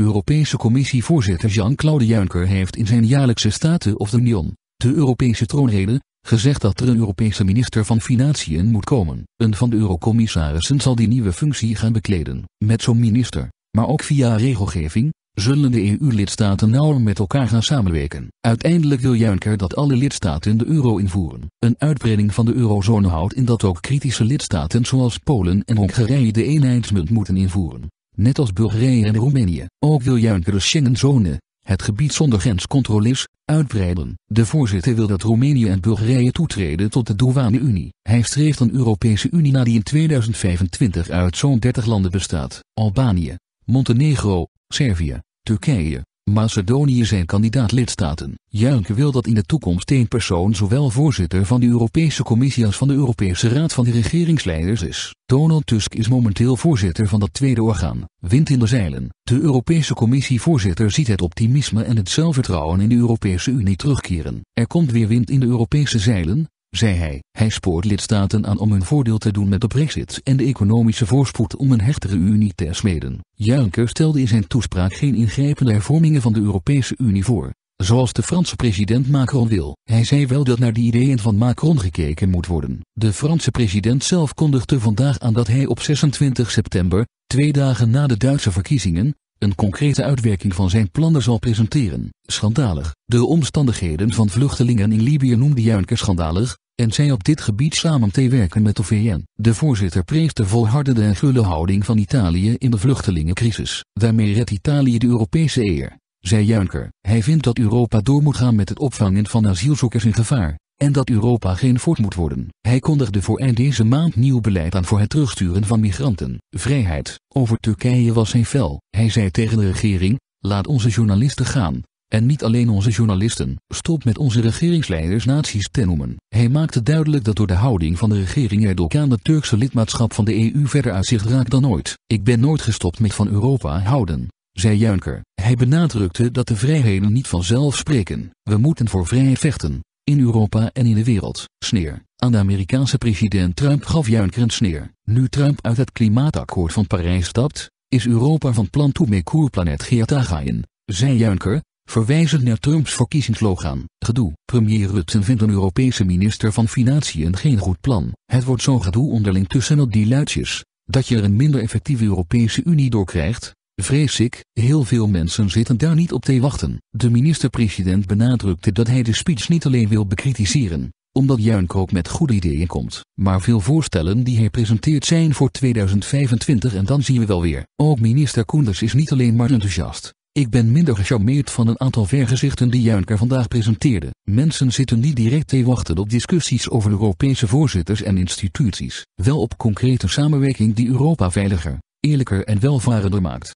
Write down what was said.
Europese Commissievoorzitter Jean-Claude Juncker heeft in zijn jaarlijkse Staten of de Union, de Europese troonrede, gezegd dat er een Europese minister van Financiën moet komen. Een van de eurocommissarissen zal die nieuwe functie gaan bekleden. Met zo'n minister, maar ook via regelgeving, zullen de EU-lidstaten nauwer met elkaar gaan samenwerken. Uiteindelijk wil Juncker dat alle lidstaten de euro invoeren. Een uitbreiding van de eurozone houdt in dat ook kritische lidstaten zoals Polen en Hongarije de eenheidsmunt moeten invoeren net als Bulgarije en Roemenië. Ook wil Juncker de Schengenzone, het gebied zonder grenscontroles, uitbreiden. De voorzitter wil dat Roemenië en Bulgarije toetreden tot de douane-Unie. Hij streeft een Europese Unie na die in 2025 uit zo'n 30 landen bestaat. Albanië, Montenegro, Servië, Turkije, Macedonië zijn kandidaat-lidstaten. Juncker wil dat in de toekomst één persoon zowel voorzitter van de Europese Commissie als van de Europese Raad van de Regeringsleiders is. Donald Tusk is momenteel voorzitter van dat tweede orgaan. Wind in de zeilen. De Europese Commissievoorzitter ziet het optimisme en het zelfvertrouwen in de Europese Unie terugkeren. Er komt weer wind in de Europese zeilen, zei hij. Hij spoort lidstaten aan om hun voordeel te doen met de brexit en de economische voorspoed om een hechtere Unie te smeden. Juncker stelde in zijn toespraak geen ingrijpende hervormingen van de Europese Unie voor, zoals de Franse president Macron wil. Hij zei wel dat naar de ideeën van Macron gekeken moet worden. De Franse president zelf kondigde vandaag aan dat hij op 26 september, twee dagen na de Duitse verkiezingen, een concrete uitwerking van zijn plannen zal presenteren. Schandalig. De omstandigheden van vluchtelingen in Libië noemde Juncker schandalig, en zij op dit gebied samen te werken met de VN. De voorzitter prees de volhardende en gulle houding van Italië in de vluchtelingencrisis. Daarmee redt Italië de Europese eer, zei Juncker. Hij vindt dat Europa door moet gaan met het opvangen van asielzoekers in gevaar, en dat Europa geen fort moet worden. Hij kondigde voor eind deze maand nieuw beleid aan voor het terugsturen van migranten. Vrijheid. Over Turkije was zijn fel. Hij zei tegen de regering, laat onze journalisten gaan. En niet alleen onze journalisten, stop met onze regeringsleiders nazi's te noemen. Hij maakte duidelijk dat door de houding van de regering Erdogan het Turkse lidmaatschap van de EU verder uit raakt dan ooit. Ik ben nooit gestopt met van Europa houden, zei Juncker. Hij benadrukte dat de vrijheden niet vanzelf spreken. We moeten voor vrijheid vechten, in Europa en in de wereld. Sneer. Aan de Amerikaanse president Trump gaf Juncker een sneer. Nu Trump uit het klimaatakkoord van Parijs stapt, is Europa van plan toe koerplanet Koerplanet in, zei Juinker, verwijzend naar Trumps verkiezingslogan. Gedoe. Premier Rutten vindt een Europese minister van Financiën geen goed plan. Het wordt zo'n gedoe onderling tussen op die luidjes, dat je er een minder effectieve Europese Unie door krijgt, Vrees ik, heel veel mensen zitten daar niet op te wachten. De minister-president benadrukte dat hij de speech niet alleen wil bekritiseren, omdat ook met goede ideeën komt. Maar veel voorstellen die hij presenteert zijn voor 2025 en dan zien we wel weer. Ook minister Koenders is niet alleen maar enthousiast. Ik ben minder gecharmeerd van een aantal vergezichten die Juncker vandaag presenteerde. Mensen zitten niet direct te wachten op discussies over Europese voorzitters en instituties, wel op concrete samenwerking die Europa veiliger, eerlijker en welvarender maakt.